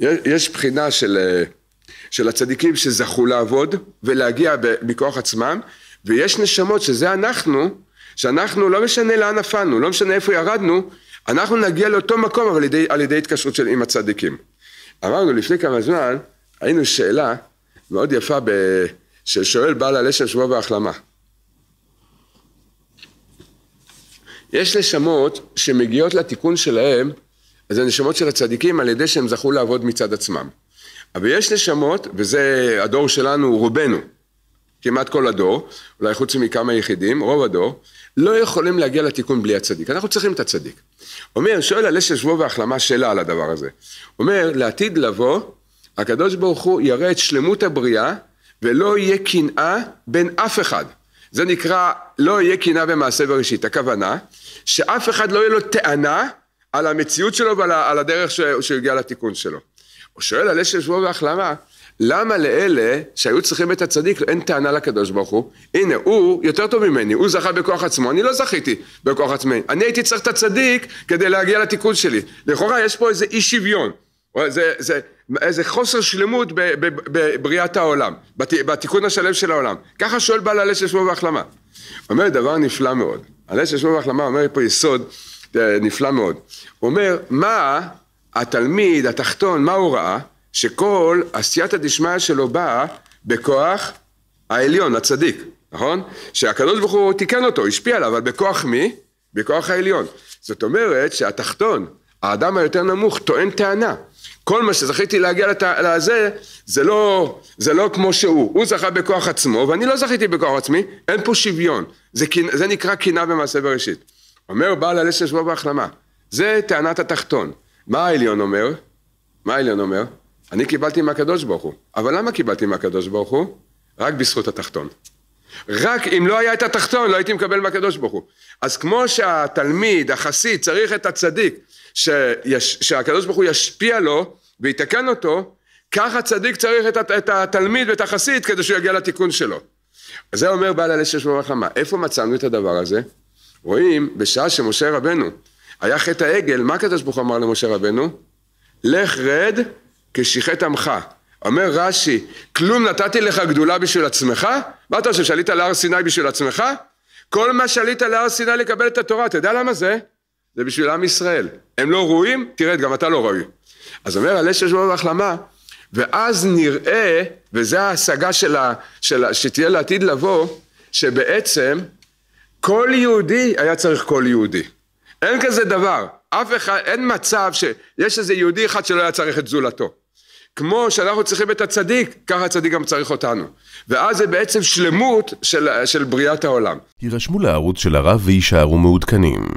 יש בחינה של, אה, של הצדיקים שזכו לעבוד ולהגיע מכוח עצמם, ויש נשמות שזה אנחנו, שאנחנו לא משנה לאן נפלנו, לא משנה איפה ירדנו, אנחנו נגיע לאותו מקום אבל על ידי, על ידי התקשרות של עם הצדיקים. אמרנו לפני כמה זמן, היינו שאלה מאוד יפה ב... ששואל בעל הלשם שבוע בהחלמה. יש נשמות שמגיעות לתיקון שלהם אז הנשמות של הצדיקים על ידי שהם זכו לעבוד מצד עצמם. אבל יש נשמות, וזה הדור שלנו, רובנו, כמעט כל הדור, אולי חוץ מכמה יחידים, רוב הדור, לא יכולים להגיע לתיקון בלי הצדיק. אנחנו צריכים את הצדיק. אומר, שואל על אשת שבו והחלמה שאלה על הדבר הזה. אומר, לעתיד לבוא, הקדוש ברוך הוא יראה את שלמות הבריאה, ולא יהיה קנאה בין אף אחד. זה נקרא, לא יהיה קנאה במעשה בראשית. הכוונה, שאף אחד לא יהיה לו טענה על המציאות שלו ועל הדרך שהוא הגיע לתיקון שלו. הוא שואל על אשת שבוע והחלמה, למה לאלה שהיו צריכים את הצדיק אין טענה לקדוש ברוך הוא? הנה, הוא יותר טוב ממני, הוא זכה בכוח עצמו, אני לא זכיתי בכוח עצמי. אני הייתי צריך את הצדיק כדי להגיע לתיקון שלי. לכאורה יש פה איזה אי שוויון, זה, זה, איזה חוסר שלמות בבריאת העולם, בת, בתיקון השלם של העולם. ככה שואל בעל על אשת שבוע והחלמה. אומר דבר נפלא מאוד. על אשת שבוע והחלמה אומר פה יסוד נפלא מאוד. הוא אומר, מה התלמיד התחתון, מה הוא ראה? שכל עשייתא דשמיא שלו באה בכוח העליון, הצדיק, נכון? שהקדוש ברוך הוא תיקן אותו, השפיע עליו, אבל בכוח מי? בכוח העליון. זאת אומרת שהתחתון, האדם היותר נמוך, טוען טענה. כל מה שזכיתי להגיע לת... לזה, זה לא, זה לא כמו שהוא. הוא זכה בכוח עצמו, ואני לא זכיתי בכוח עצמי, אין פה שוויון. זה, זה נקרא קנאה במעשה בראשית. אומר בעל הלס יש בו בהחלמה. זה טענת התחתון. מה העליון אומר? מה העליון אומר? אני קיבלתי מהקדוש ברוך הוא. אבל למה קיבלתי מהקדוש ברוך הוא? רק בזכות התחתון. רק אם לא היה את התחתון לא הייתי מקבל מהקדוש ברוך הוא. אז כמו שהתלמיד, החסיד, צריך את הצדיק שיש, שהקדוש ברוך הוא ישפיע לו ויתקן אותו, כך הצדיק צריך את, את התלמיד ואת החסיד כדי שהוא יגיע לתיקון שלו. זה אומר בעל הלשת שיש בו איפה מצאנו את הדבר הזה? רואים בשעה שמשה רבנו היה חטא העגל, מה הקדוש ברוך הוא אמר למשה רבנו? לך רד כשיחט עמך. אומר רש"י, כלום נתתי לך גדולה בשביל עצמך? מה אתה חושב, שעלית להר סיני בשביל עצמך? כל מה שעלית להר סיני לקבל את התורה, אתה יודע למה זה? זה בשביל עם ישראל. הם לא ראויים? תרד, גם אתה לא ראוי. אז אומר הלב שיש בו החלמה, ואז נראה, וזו ההשגה שלה, שלה, שתהיה לעתיד לבוא, שבעצם כל יהודי היה צריך כל יהודי. אין כזה דבר. אף אחד, אין מצב שיש איזה יהודי אחד שלא היה צריך את זולתו. כמו שאנחנו צריכים את הצדיק, ככה הצדיק גם צריך אותנו. ואז זה בעצם שלמות של, של בריאת העולם. יירשמו לערוץ של הרב ויישארו מעודכנים.